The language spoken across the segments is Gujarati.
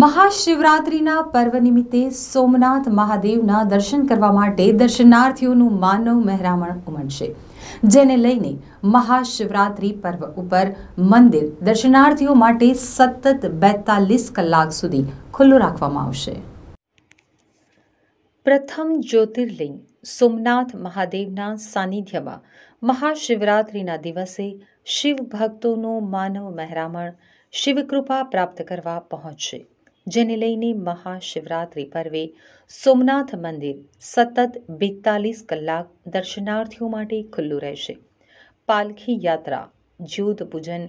મહાશિવરાત્રિના પર્વ નિમિત્તે સોમનાથ મહાદેવના દર્શન કરવા માટે દર્શનાર્થીઓનું માનવ મહેરામણ ઉમટશે જેને લઈને મહાશિવરાત્રિ પર્વ ઉપર મંદિર દર્શનાર્થીઓ માટે સતત બેતાલીસ કલાક સુધી ખુલ્લું રાખવામાં આવશે પ્રથમ જ્યોતિર્લિંગ સોમનાથ મહાદેવના સાનિધ્યમાં મહાશિવરાત્રિના દિવસે શિવ ભક્તોનું માનવ મહેરામણ શિવકૃપા પ્રાપ્ત કરવા પહોંચશે જેને લઈને મહાશિવરાત્રિ પર્વે સોમનાથ મંદિર સતત બેતાલીસ કલાક દર્શનાર્થીઓ માટે ખુલ્લું રહેશે પાલખી યાત્રા જ્યોત પૂજન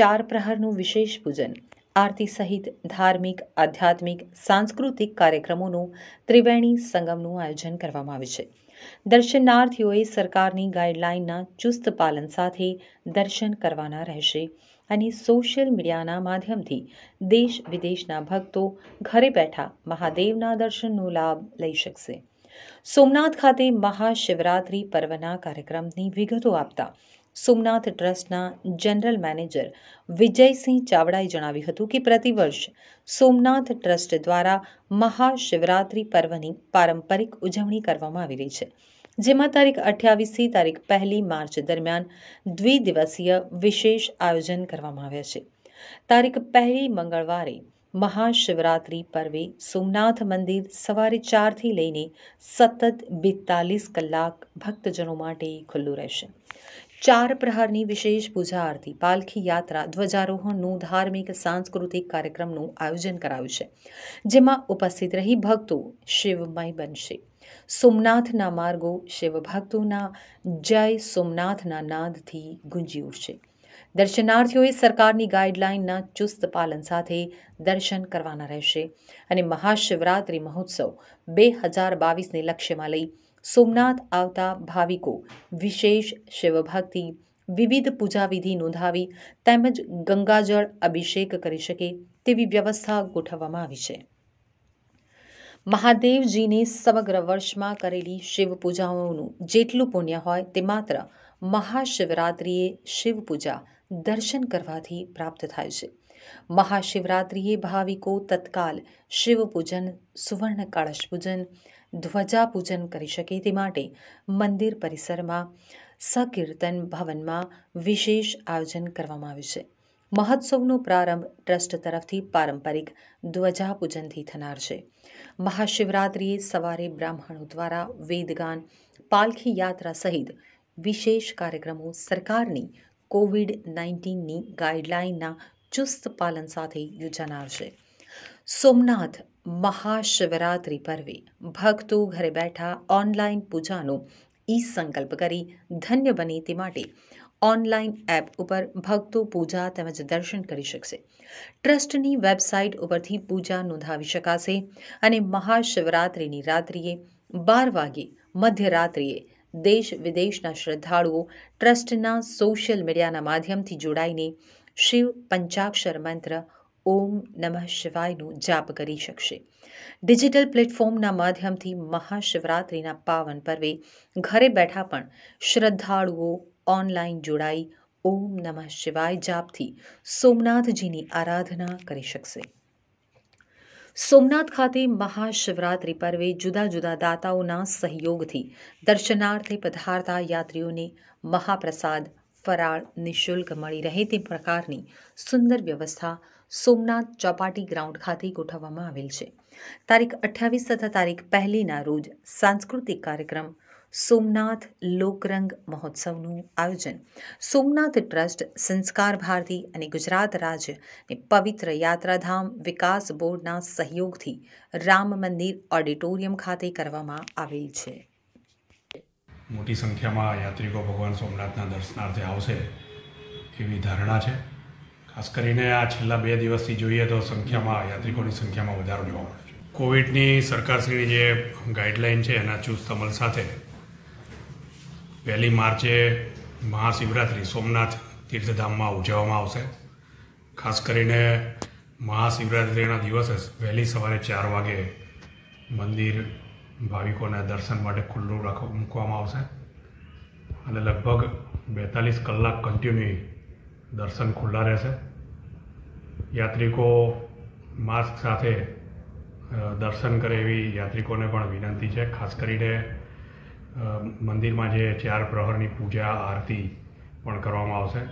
ચાર પ્રહરનું વિશેષ પૂજન આરતી સહિત ધાર્મિક આધ્યાત્મિક સાંસ્કૃતિક કાર્યક્રમોનું ત્રિવેણી સંગમનું આયોજન કરવામાં આવે છે દર્શનાર્થીઓએ સરકારની ગાઈડલાઇનના ચુસ્ત પાલન સાથે દર્શન કરવાના રહેશે અને સોશિયલ મીડિયાના માધ્યમથી દેશ વિદેશના ભક્તો ઘરે બેઠા મહાદેવના દર્શનનો લાભ લઈ શકશે સોમનાથ ખાતે મહાશિવરાત્રી પર્વના કાર્યક્રમની વિગતો આપતા સોમનાથ ટ્રસ્ટના જનરલ મેનેજર વિજયસિંહ ચાવડાએ જણાવ્યું હતું કે પ્રતિવર્ષ સોમનાથ ટ્રસ્ટ દ્વારા મહાશિવરાત્રી પર્વની પારંપરિક ઉજવણી કરવામાં આવી રહી છે જેમાં તારીખ અઠ્યાવીસથી તારીખ પહેલી માર્ચ દરમિયાન દ્વિદિવસીય વિશેષ આયોજન કરવામાં આવ્યા છે તારીખ પહેલી મંગળવારે મહાશિવરાત્રિ પર્વે સોમનાથ મંદિર સવારે ચારથી લઈને સતત બેતાલીસ કલાક ભક્તજનો માટે ખુલ્લું રહેશે ચાર પ્રહારની વિશેષ પૂજા આરતી પાલખી યાત્રા ધ્વજારોહણનું ધાર્મિક સાંસ્કૃતિક કાર્યક્રમનું આયોજન કરાયું છે જેમાં ઉપસ્થિત રહી ભક્તો શિવમય બનશે સોમનાથના માર્ગો શિવભક્તોના જય સોમનાથના નાદથી ગુંજી ઉઠશે દર્શનાર્થીઓએ સરકારની ગાઈડલાઇનના ચુસ્ત પાલન સાથે દર્શન કરવાના રહેશે અને મહાશિવરાત્રિ મહોત્સવ બે હજાર બાવીસને લક્ષ્યમાં લઈ સોમનાથ આવતા ભાવિકો વિશેષ શિવભક્તિ વિવિધ પૂજાવિધિ નોંધાવી તેમજ ગંગાજળ અભિષેક કરી શકે તેવી વ્યવસ્થા ગોઠવવામાં આવી છે મહાદેવજીની સમગ્ર વર્ષમાં કરેલી શિવ પૂજાઓનું જેટલું પુણ્ય હોય તે માત્ર મહાશિવરાત્રિએ શિવ પૂજા દર્શન કરવાથી પ્રાપ્ત થાય છે મહાશિવરાત્રિએ ભાવિકો તત્કાલ શિવ પૂજન સુવર્ણ કળશ પૂજન ધ્વજા પૂજન કરી શકે તે માટે મંદિર પરિસરમાં સકીર્તન ભવનમાં વિશેષ આયોજન કરવામાં આવ્યું છે મહોત્સવનો પ્રારંભ ટ્રસ્ટ તરફથી પારંપરિક ધ્વજાપૂજનથી થનાર છે મહાશિવરાત્રિએ સવારે બ્રાહ્મણો દ્વારા વેદગાન પાલખી યાત્રા સહિત વિશેષ કાર્યક્રમો સરકારની કોવિડ નાઇન્ટીનની ગાઈડલાઇનના ચુસ્ત પાલન સાથે યોજાનાર છે સોમનાથ મહાશિવરાત્રિ પર્વે ભક્તો ઘરે બેઠા ઓનલાઈન પૂજાનો ઈ સંકલ્પ કરી ધન્ય બને તે માટે ઓનલાઈન એપ ઉપર ભક્તો પૂજા તેમજ દર્શન કરી શકશે ટ્રસ્ટની વેબસાઇટ ઉપરથી પૂજા નોંધાવી શકાશે અને મહાશિવરાત્રિની રાત્રિએ બાર વાગે મધ્યરાત્રિએ દેશ વિદેશના શ્રદ્ધાળુઓ ટ્રસ્ટના સોશિયલ મીડિયાના માધ્યમથી જોડાઈને શિવ પંચાક્ષર મંત્ર ઓમ નમઃ શિવાયનું જાપ કરી શકશે ડિજિટલ પ્લેટફોર્મના માધ્યમથી મહાશિવરાત્રિના પાવન પર્વે ઘરે બેઠા પણ શ્રદ્ધાળુઓ ઓનલાઈન જોડાઈ ઓમ નમઃ શિવાય જાપથી સોમનાથજીની આરાધના કરી શકશે સોમનાથ ખાતે મહાશિવરાત્રિ પર્વે જુદા જુદા દાતાઓના સહયોગથી દર્શનાર્થે પધારતા યાત્રીઓને મહાપ્રસાદ ફરાળ નિઃશુલ્ક મળી રહે તે પ્રકારની સુંદર વ્યવસ્થા સોમનાથ ચોપાટી ગ્રાઉન્ડ ખાતે ગોઠવવામાં આવેલ છે તારીખ અઠ્યાવીસ તથા તારીખ પહેલીના રોજ સાંસ્કૃતિક કાર્યક્રમ સોમનાથ લોકરંગ મહોત્સવનું આયોજન સોમનાથ ટ્રસ્ટ સંસ્કાર ભારતી અને ગુજરાત રાજ્યની પવિત્ર યાત્રાધામ વિકાસ બોર્ડના સહયોગથી રામ મંદિર ઓડિટોરિયમ ખાતે કરવામાં આવેલ છે મોટી સંખ્યામાં યાત્રિકો ભગવાન સોમનાથના દર્શનાર્થે આવશે એવી ધારણા છે ખાસ કરીને આ છેલ્લા બે દિવસથી જોઈએ તો સંખ્યામાં યાત્રિકોની સંખ્યામાં વધારો જોવા મળે છે કોવિડની સરકારશ્રીની જે ગાઈડલાઇન છે એના ચુસ્ત અમલ સાથે પહેલી માર્ચે મહાશિવરાત્રિ સોમનાથ તીર્થધામમાં ઉજવવામાં આવશે ખાસ કરીને મહાશિવરાત્રિના દિવસે વહેલી સવારે ચાર વાગે મંદિર ભાવિકોને દર્શન માટે ખુલ્લું રાખ મૂકવામાં આવશે અને લગભગ બેતાલીસ કલાક કન્ટિન્યુ દર્શન ખુલ્લા રહેશે યાત્રિકો માસ્ક સાથે દર્શન કરે એવી યાત્રિકોને પણ વિનંતી છે ખાસ કરીને મંદિરમાં જે ચાર પ્રહરની પૂજા આરતી પણ કરવામાં આવશે